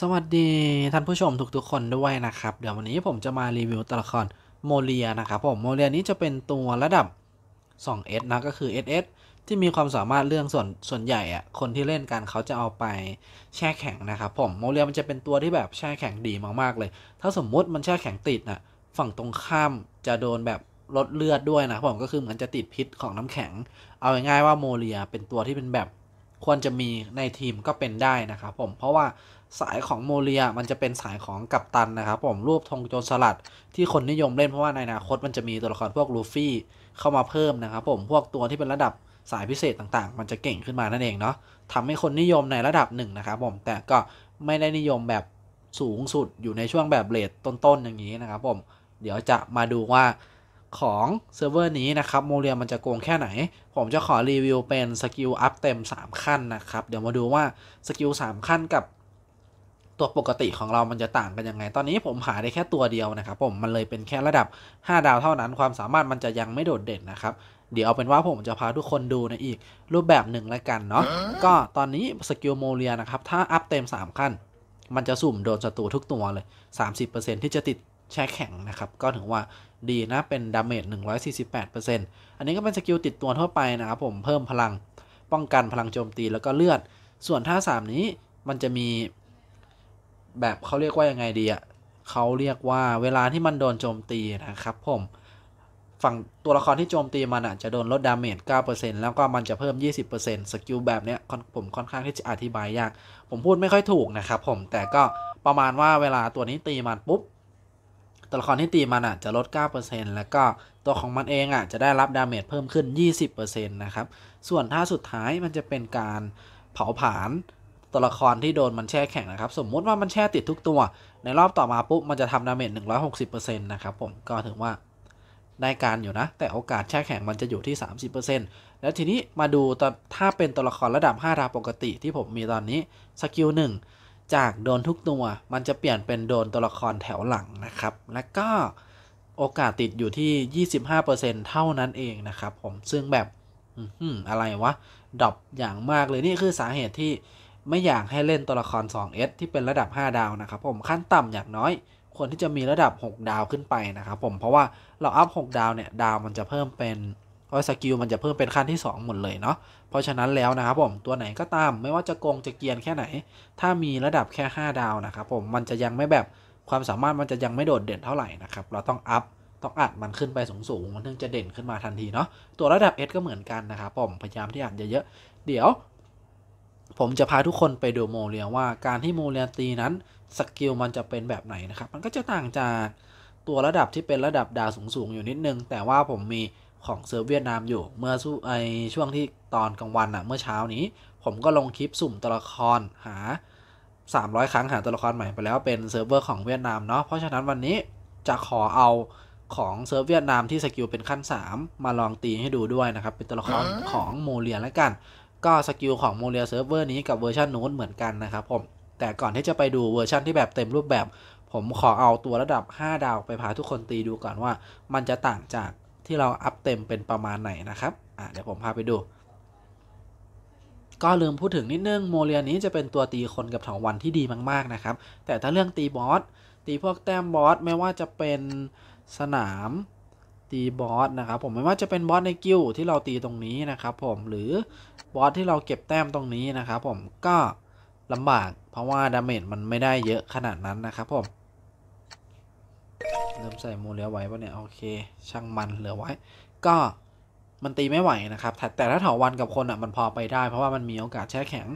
สวัสดีท่านผู้ชมทุก ๆคนด้วยนะครับ เดี๋ยววันนี้ผมจะมารีวิวตัวละครโมเลียนะครับผมโมเลียนี้จะเป็นตัวระดับ 2S นะ ก็คือ SS ที่มีความสามารถเรื่องส่วนส่วนใหญ่อะคนที่เล่นกันเขาจะเอาไปแช่แข็งนะครับ ผมโมเลียมันจะเป็นตัวที่แบบแช่แข็งดีมากๆเลย ถ้าสมมุติมันแช่แข็งติดนะฝั่งตรงข้ามจะโดนแบบลดเลือดด้วยนะผมก็คือเหมือนจะติดพิษของน้ำแข็ง เอาง่ายๆว่าโมเลียเป็นตัวที่เป็นแบบควรจะมีในทีมก็เป็นได้นะครับผมเพราะว่าสายของโมเรียมันจะเป็นสายของกัปตันนะครับ ผมรูปธงโจรสลัดที่คนนิยมเล่นเพราะว่าในอนาคตมันจะมีตัวละครพวกลูฟี่เข้ามาเพิ่มนะครับ ผมพวกตัวที่เป็นระดับสายพิเศษต่างๆ มันจะเก่งขึ้นมานั่นเองเนาะทำให้คนนิยมในระดับหนึ่งนะครับ ผมแต่ก็ไม่ได้นิยมแบบสูงสุดอยู่ในช่วงแบบเลดต้นๆอย่างนี้นะครับผมเดี๋ยวจะมาดูว่าของเซิร์ฟเวอร์นี้นะครับโมเรียมันจะโกงแค่ไหนผมจะขอรีวิวเป็นสกิลอัพเต็ม3 ขั้นนะครับเดี๋ยวมาดูว่าสกิล3ขั้นกับตัวปกติของเรามันจะต่างกันยังไงตอนนี้ผมหาได้แค่ตัวเดียวนะครับผมมันเลยเป็นแค่ระดับ 5 ดาวเท่านั้นความสามารถมันจะยังไม่โดดเด่นนะครับ เดี๋ยวเอาเป็นว่าผมจะพาทุกคนดูในอีก รูปแบบหนึ่งแล้วกันเนาะก็ตอนนี้สกิลโมเลียนะครับ ถ้าอัพเต็ม 3 ขั้น มันจะสุ่มโดนศัตรูทุกตัวเลย 30%ที่จะติดแช่แข็งนะครับก็ถือว่าดีนะเป็นดาเมจ148%อันนี้ก็เป็นสกิลติดตัวทั่วไปนะครับผมเพิ่มพลังป้องกันพลังโจมตีแล้วก็เลือด ส่วนท่า 3 นี้มันจะมีแบบเขาเรียกว่ายังไงดีอ่ะเขาเรียกว่าเวลาที่มันโดนโจมตีนะครับผม ฝั่งตัวละครที่โจมตีมันอ่ะจะโดนลดดาเมจ 9%แล้วก็มันจะเพิ่ม 20%สกิลแบบเนี้ยผมค่อนข้างที่จะอธิบายยาก ผมพูดไม่ค่อยถูกนะครับผม แต่ก็ประมาณว่าเวลาตัวนี้ตีมันปุ๊บ ตัวละครที่ตีมันอ่ะจะลด 9%แล้วก็ตัวของมันเองอ่ะจะได้รับดาเมจเพิ่มขึ้น 20%นะครับ ส่วนท่าสุดท้ายมันจะเป็นการเผาผลาญตัวละครที่โดนมันแช่แข็งนะครับ สมมุติว่ามันแช่ติดทุกตัว ในรอบต่อมาปุ๊บมันจะทำดาเมจ160%นะครับผมก็ถือว่าได้การอยู่นะ แต่โอกาสแช่แข็งมันจะอยู่ที่30%แล้วทีนี้มาดูถ้าเป็นตัวละครระดับ5ดาวปกติที่ผมมีตอนนี้สกิล1จากโดนทุกตัว มันจะเปลี่ยนเป็นโดนตัวละครแถวหลังนะครับ และก็โอกาสติดอยู่ที่ 25%เท่านั้นเองนะครับผมซึ่งแบบอะไรวะดรอปอย่างมากเลยนี่คือสาเหตุที่ไม่อยากให้เล่นตัวละคร 2S ที่เป็นระดับ 5 ดาวนะครับผม ขั้นต่ำอย่างน้อย ควรที่จะมีระดับ 6 ดาวขึ้นไปนะครับผม เพราะว่าเราอัพ 6 ดาวเนี่ย ดาวมันจะเพิ่มเป็นพราะสกิลมันจะเพิ่มเป็นขั้นที่ 2 หมดเลยเนาะ เพราะฉะนั้นแล้วนะครับผม ตัวไหนก็ตาม ไม่ว่าจะโกงจะเกียนแค่ไหน ถ้ามีระดับแค่ 5 ดาวนะครับผม มันจะยังไม่แบบ ความสามารถมันจะยังไม่โดดเด่นเท่าไหร่นะครับ เราต้องอัพ ต้องอัดมันขึ้นไปสูงๆมันถึงจะเด่นขึ้นมาทันทีเนาะ ตัวระดับ S ก็เหมือนกันนะครับผมพยายามที่อัดเยอะๆเดี๋ยวผมจะพาทุกคนไปดูโมเรียว่าการที่โมเรียตีนั้นสกิลมันจะเป็นแบบไหนนะครับมันก็จะต่างจากตัวระดับที่เป็นระดับดาวสูงๆ อยู่นิดนึง แต่ว่าผมมีของเซิร์ฟเวียดนามอยู่เมื่อไอช่วงที่ตอนกลางวันอะเมื่อเช้านี้ ผมก็ลงคลิปสุ่มตัวละครหา 300 ครั้งหาตัวละครใหม่ไปแล้วเป็นเซิร์ฟเวอร์ของเวียดนามเนาะเพราะฉะนั้นวันนี้จะขอเอาของเซิร์ฟเวียดนามที่สกิลเป็นขั้น 3 มาลองตีให้ดูด้วยนะครับ เป็นตัวละครของโมเลียแล้วกันก็สกิลของโมเลียเซิร์ฟเวอร์นี้กับเวอร์ชันนู้นเหมือนกันนะครับผม แต่ก่อนที่จะไปดูเวอร์ชันที่แบบเต็มรูปแบบ ผมขอเอาตัวระดับ 5 ดาวไปพาทุกคนตีดูก่อนว่า มันจะต่างจากที่เราอัพเต็มเป็นประมาณไหนนะครับอ่ะเดี๋ยวผมพาไปดู ก็ลืมพูดถึงนิดนึงโมเลียนี้จะเป็นตัวตีคนกับถาวันที่ดีมากๆนะครับแต่ถ้าเรื่องตีบอสตีพวกแต้มบอสไม่ว่าจะเป็นสนามตีบอสนะครับผมไม่ว่าจะเป็นบอสในกิลที่เราตีตรงนี้นะครับผมหรือบอสที่เราเก็บแต้มตรงนี้นะครับผมก็ลำบากเพราะว่าดาเมจมันไม่ได้เยอะขนาดนั้นนะครับผม เริ่มใส่มูเหลือไว้ปะเนี่ยโอเคช่างมันเหลือไว้ ก็มันตีไม่ไหวนะครับแต่ถ้าถาวันกับคนอ่ะมันพอไปได้เพราะว่ามันมีโอกาสแช่แข็ง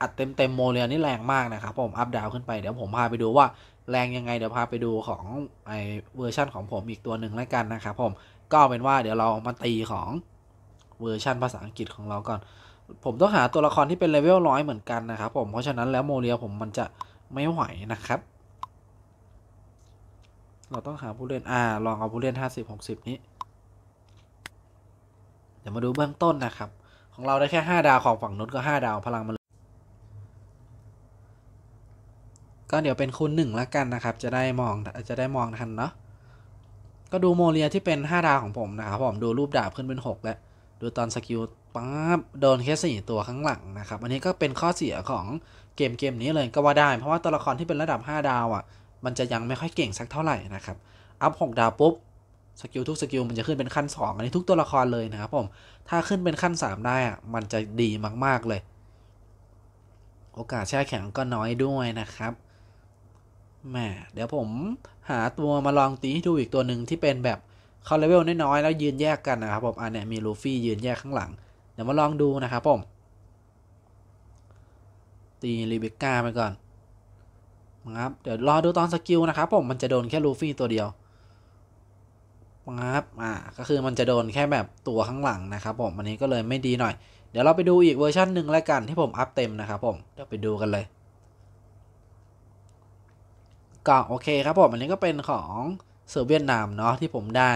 อัดเต็มเต็มโมเลียนี่แรงมากนะครับ ผมอัพดาวขึ้นไปเดี๋ยวผมพาไปดูว่าแรงยังไง เดี๋ยวพาไปดูของไอเวอร์ชั่นของผมอีกตัวหนึ่งแล้วกันนะครับผมก็เป็นว่าเดี๋ยวเรามาตีของเวอร์ชั่นภาษาอังกฤษของเราก่อน ผมต้องหาตัวละครที่เป็นเลเวลร้อยเหมือนกันนะครับผมเพราะฉะนั้นแล้วโมเรียผมมันจะไม่ไหวนะครับ เราต้องหาผู้เล่นอ่าลองเอาผู้เล่น50 60 นี้ เดี๋ยวมาดูเบื้องต้นนะครับ ของเราได้แค่ 5 ดาวของฝั่งนุชก็ 5 ดาวพลังมันก็เดี๋ยวเป็นคูณ1ละกันนะครับจะได้มองจะได้มองทันเนาะก็ดูโมเลียที่เป็น 5 ดาวของผมนะครับผมดูรูปดาบขึ้นเป็น 6 แล้วดูตอนสกิลปั๊บโดนแค่่ตัวข้างหลังนะครับอันนี้ก็เป็นข้อเสียของเกมเกมนี้เลยก็ว่าได้ เพราะว่าตัวละครที่เป็นระดับ 5 ดาวอ่ะ มันจะยังไม่ค่อยเก่งสักเท่าไหร่นะครับอัพ6ดาวปุ๊บสกิลทุกสกิลมันจะขึ้นเป็นขั้น 2 อันนี้ทุกตัวละครเลยนะครับผม ถ้าขึ้นเป็นขั้น 3 ได้อ่ะมันจะดีมากๆเลย โอกาสแช่แข็งก็น้อยด้วยนะครับแหมเดี๋ยวผมหาตัวมาลองตีให้ดูอีกตัวหนึ่งที่เป็นแบบเขาเลเวลน้อยๆแล้วยืนแยกกันนะครับผมอันนี้มีลูฟี่ยืนแยกข้างหลัง เดี๋ยวมาลองดูนะครับผมตีรีเบก้าไปก่อนนะครับเดี๋ยวรอดูตอนสกิลนะครับผมมันจะโดนแค่ลูฟี่ตัวเดียวนะครับอ่าก็คือมันจะโดนแค่แบบตัวข้างหลังนะครับผมอันนี้ก็เลยไม่ดีหน่อย เดี๋ยวเราไปดูอีกเวอร์ชันหนึ่งแล้วกันที่ผมอัพเต็มนะครับผมเดี๋ยวไปดูกันเลยก็โอเคครับผมอันนี้ก็เป็นของเซอร์เวียนามเนาะที่ผมได้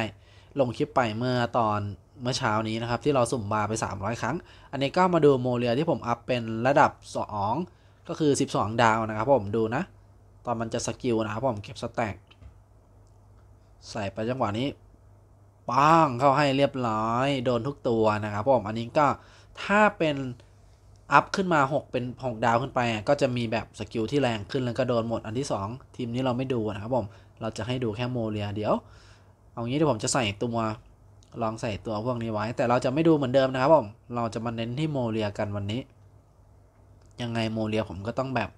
ลงคลิปไปเมื่อตอนเมื่อเช้านี้นะครับที่เราสุ่มบาไป 300 ครั้ง อันนี้ก็มาดูโมเลียที่ผมอัพเป็นระดับ 2 ก็คือ 12 ดาวนะครับผมดูนะ ตอนมันจะสกิลนะครับผมเก็บสแต็กใส่ไปจังหวะนี้ปังเข้าให้เรียบร้อยโดนทุกตัวนะครับผม อันนี้ก็ถ้าเป็นอัพขึ้นมา 6 เป็น6ดาวขึ้นไป ก็จะมีแบบสกิลที่แรงขึ้นแล้วก็โดนหมดอันที่2ทีมนี้เราไม่ดูนะครับผมเราจะให้ดูแค่โมเลีย เดี๋ยวเอางี้เดี๋ยวผมจะใส่ตัวลองใส่ตัวพวกนี้ไว้ แต่เราจะไม่ดูเหมือนเดิมนะครับผมเราจะมาเน้นที่โมเลียกันวันนี้ ยังไงโมเลียผมก็ต้องแบบ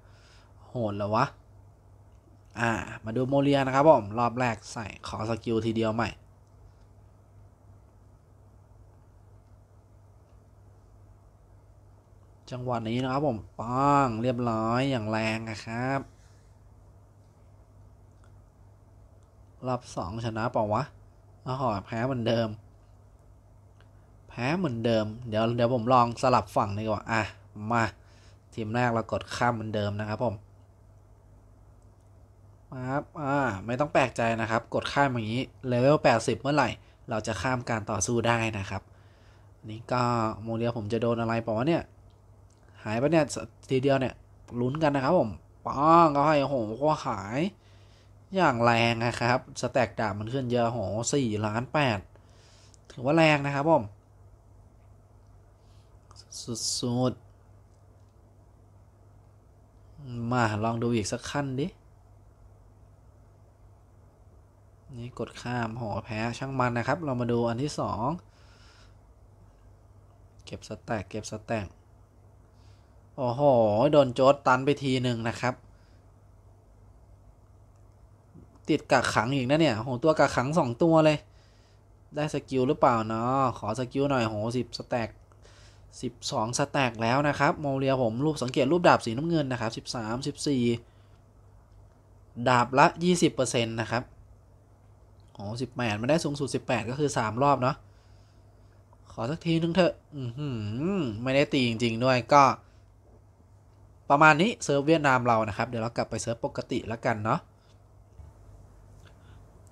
โหดแล้ววะอ่า มาดูโมเลียนะครับผมรอบแรกใส่ขอสกิลทีเดียวใหม่จังหวะนี้นะครับผมปังเรียบร้อยอย่างแรงนะครับรอบสองชนะเปล่าวะอหอแพ้เหมือนเดิม แพ้เหมือนเดิม เดี๋ยวเดี๋ยวผมลองสลับฝั่งดีกว่าอ่ะมาทีมแรกเรากดข้ามเหมือนเดิมนะครับผมครับอ่าไม่ต้องแปลกใจนะครับ กดข้ามอย่างนี้เลเวล80 เมื่อไหร่ เราจะข้ามการต่อสู้ได้นะครับ นี่ก็โมเดลผมจะโดนอะไรเปล่าวะเนี่ยหายไปเนี่ยทีเดียวเนี่ยลุ้นกันนะครับผมป้องก็ให้โหก็หาย อย่างแรงนะครับ สแต็กดาบมันขึ้นเยอะโหสี่ล้านแปดถือว่าแรงนะครับผมสุดๆมาลองดูอีกสักขั้นดินี่กดข้ามหอแพ้ช่างมันนะครับ เรามาดูอันที่สองเก็บสแต็กเก็บสแต็กโอ้โหโดนโจดตันไปทีหนึ่งนะครับ ติดกักขังอีกนะเนี่ยโหตัวกักขังสองตัวเลยได้สกิลหรือเปล่าเนาะขอสกิลหน่อยโหสิบสแต็กสิบสองสแต็กแล้วนะครับ โมเรียผมรูปสังเกตรูปดาบสีน้ำเงินนะครับสิบสามสิบสี่ดาบละยี่สิบเปอร์เซ็นต์นะครับโหสิบแปดมาได้สูงสุดสิบแปดก็คือสามรอบเนาะขอสักทีนึงเถอะอืมไม่ได้ตีจริงๆด้วยก็ประมาณนี้เซิร์ฟเวียดนามเรานะครับเดี๋ยวเรากลับไปเซิร์ฟปกติแล้วกันเนาะ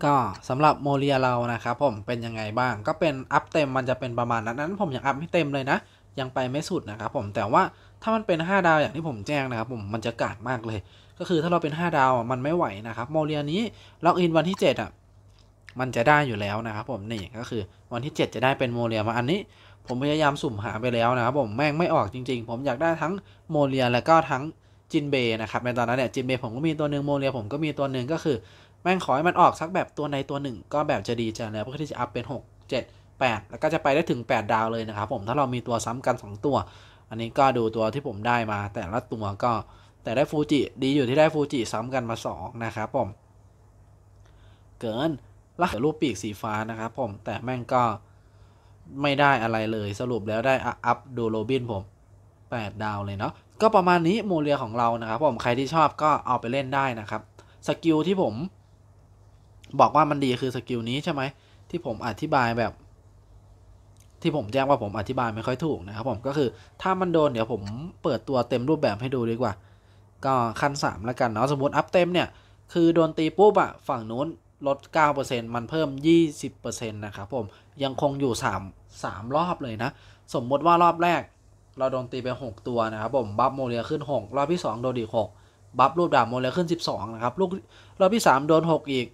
ก็สำหรับโมเรียเรานะครับผมเป็นยังไงบ้าง ก็เป็นอัพเต็มมันจะเป็นประมาณนั้นนั้นผมยังอัพไม่เต็มเลยนะยังไปไม่สุดนะครับผมแต่ว่าถ้ามันเป็น 5 ดาวอย่างที่ผมแจ้งนะครับผมมันจะกาดมากเลย ก็คือถ้าเราเป็น 5 ดาวมันไม่ไหวนะครับ โมเรียนี้ล็อกอินวันที่7อ่ะมันจะได้อยู่แล้วนะครับผมนี่ก็คือวันที่ 7 จะได้เป็นโมเรียมาอันนี้ผมพยายามสุ่มหาไปแล้วนะครับผม แม่งไม่ออกจริงๆ ผมอยากได้ทั้งโมเลียแล้วก็ทั้งจินเบนะครับในตอนนั้นเนี่ยจินเบผมก็มีตัวหนึ่งโมเลีย ผมก็มีตัวหนึ่งก็คือ แม่งขอให้มันออกสักแบบตัวในตัวหนึ่ง ก็แบบจะดีจะแล้วเพื่อที่จะ อัพ เป็น6 7 8 แล้วก็จะไปได้ถึง8ดาวเลยนะครับผมถ้าเรามีตัวซ้ำกัน 2 ตัวอันนี้ก็ดูตัวที่ผมได้มาแต่ละตัวก็ แต่ได้ฟูจิดีอยู่ที่ได้ฟูจิซ้ำกันมา2นะครับผมเกินลักรูปปีกสีฟ้านะครับผมแต่แม่งก็ไม่ได้อะไรเลยสรุปแล้วได้อัพดูโรบินผม 8 ดาวเลยเนาะก็ประมาณนี้โมเลียของเรานะครับ ผมใครที่ชอบก็เอาไปเล่นได้นะครับสกิลที่ผมบอกว่ามันดีคือสกิลนี้ใช่ไหมที่ผมอธิบายแบบ ที่ผมแจ้งว่าผมอธิบายไม่ค่อยถูกนะครับผมก็คือถ้ามันโดน เดี๋ยวผมเปิดตัวเต็มรูปแบบให้ดูดีกว่า ก็ขั้น3แล้วกันเนาะสมมติอัพเต็มเนี่ยคือโดนตีปุ๊บอะฝั่งนู้นลด 9%มันเพิ่ม 20%นะครับผมยังคงอยู่ 3 3 รอบเลยนะ สมมติว่ารอบแรก เราโดนตีไป 6 ตัวนะครับผมบัฟโมเลียขึ้น 6 รอบที่ 2 โดนอีก6บัฟรูปดาบโมเลียขึ้น 12นะครับลูกรอบที่ 3 โดน 6 อีก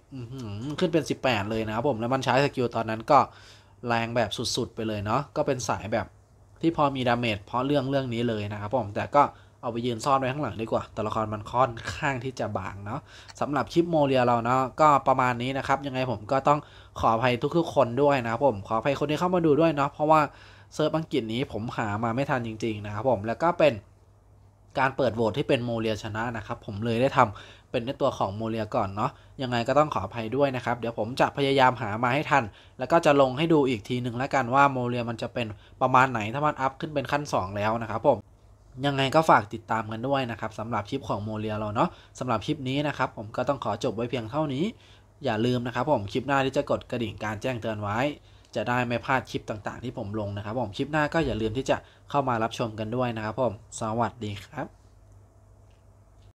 ขึ้นเป็น 18 เลยนะครับผมแล้วมันใช้สกิลตอนนั้นก็แรงแบบสุดๆ ไปเลยเนาะก็เป็นสายแบบที่พอมีดาเมจเพราะเรื่องเรื่องนี้เลยนะครับผมแต่ก็เอาไปยืนซ่อนไว้ข้างหลังดีกว่า ตัวละครมันค่อนข้างที่จะบางเนาะสำหรับคลิปโมเรียเราเนาะก็ประมาณนี้นะครับ ยังไงผมก็ต้องขออภัยทุกๆคนด้วยนะผม ขออภัยคนที่เข้ามาดูด้วยเนาะ เพราะว่าเซิร์ฟอังกฤษนี้ผมหามาไม่ทันจริงๆนะครับผม แล้วก็เป็นการเปิดโหวตที่เป็นโมเรียชนะนะครับ ผมเลยได้ทำเป็นในตัวของโมเรียก่อนเนาะ ยังไงก็ต้องขออภัยด้วยนะครับ เดี๋ยวผมจะพยายามหามาให้ทัน แล้วก็จะลงให้ดูอีกทีหนึ่งแล้วกันว่าโมเรียมันจะเป็นประมาณไหน ถ้ามันอัพขึ้นเป็นขั้น2แล้วนะครับผมยังไงก็ฝากติดตามกันด้วยนะครับสำหรับคลิปของโมเรียเราเนาะสำหรับคลิปนี้นะครับผมก็ต้องขอจบไว้เพียงเท่านี้ อย่าลืมนะครับผมคลิปหน้าที่จะกดกระดิ่งการแจ้งเตือนไว้ จะได้ไม่พลาดคลิปต่าง ๆที่ผมลงนะครับผมคลิปหน้าก็อย่าลืมที่จะเข้ามารับชมกันด้วยนะครับผมสวัสดีครับ